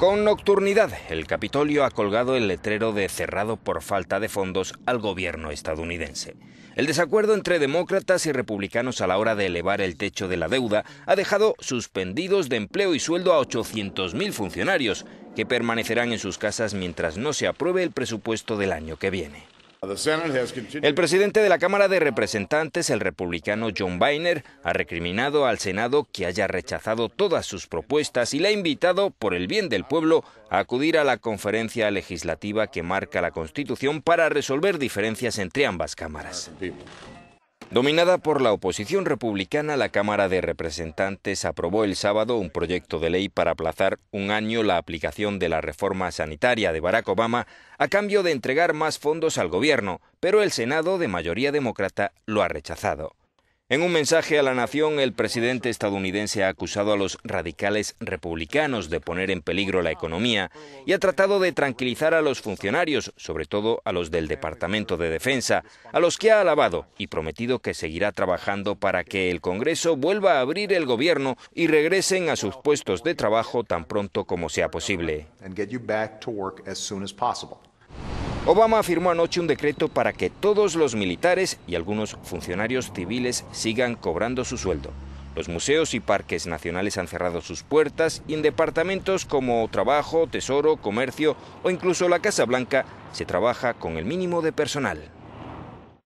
Con nocturnidad, el Capitolio ha colgado el letrero de cerrado por falta de fondos al gobierno estadounidense. El desacuerdo entre demócratas y republicanos a la hora de elevar el techo de la deuda ha dejado suspendidos de empleo y sueldo a 800.000 funcionarios, que permanecerán en sus casas mientras no se apruebe el presupuesto del año que viene. El presidente de la Cámara de Representantes, el republicano John Boehner, ha recriminado al Senado que haya rechazado todas sus propuestas y le ha invitado, por el bien del pueblo, a acudir a la conferencia legislativa que marca la Constitución para resolver diferencias entre ambas cámaras. Dominada por la oposición republicana, la Cámara de Representantes aprobó el sábado un proyecto de ley para aplazar un año la aplicación de la reforma sanitaria de Barack Obama a cambio de entregar más fondos al gobierno, pero el Senado, de mayoría demócrata, lo ha rechazado. En un mensaje a la nación, el presidente estadounidense ha acusado a los radicales republicanos de poner en peligro la economía y ha tratado de tranquilizar a los funcionarios, sobre todo a los del Departamento de Defensa, a los que ha alabado y prometido que seguirá trabajando para que el Congreso vuelva a abrir el gobierno y regresen a sus puestos de trabajo tan pronto como sea posible. Obama firmó anoche un decreto para que todos los militares y algunos funcionarios civiles sigan cobrando su sueldo. Los museos y parques nacionales han cerrado sus puertas y en departamentos como trabajo, tesoro, comercio o incluso la Casa Blanca se trabaja con el mínimo de personal.